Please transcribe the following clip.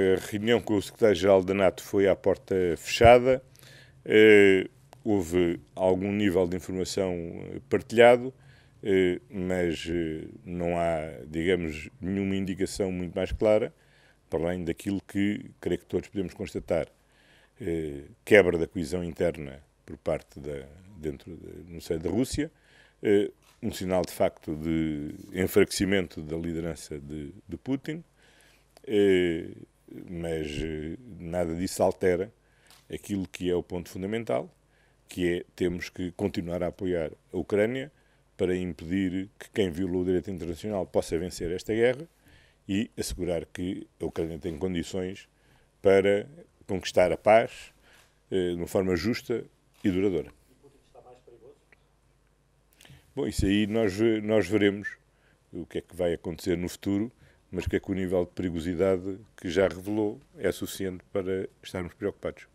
A reunião com o secretário-geral da NATO foi à porta fechada, eh, houve algum nível de informação eh, partilhado, eh, mas não há, digamos, nenhuma indicação muito mais clara, para além daquilo que creio que todos podemos constatar. Quebra da coesão interna por parte da, dentro, de, não da Rússia, um sinal de facto de enfraquecimento da liderança de, de Putin mas eh, nada disso altera aquilo que é o ponto fundamental, que é temos que continuar a apoiar a Ucrânia para impedir que quem violou o direito internacional possa vencer esta guerra e assegurar que a Ucrânia tem condições para conquistar a paz eh, de uma forma justa e duradoura. Bom, isso aí nós, eh, nós veremos o que é que vai acontecer no futuro mas que é que o nível de perigosidade que já revelou é suficiente para estarmos preocupados.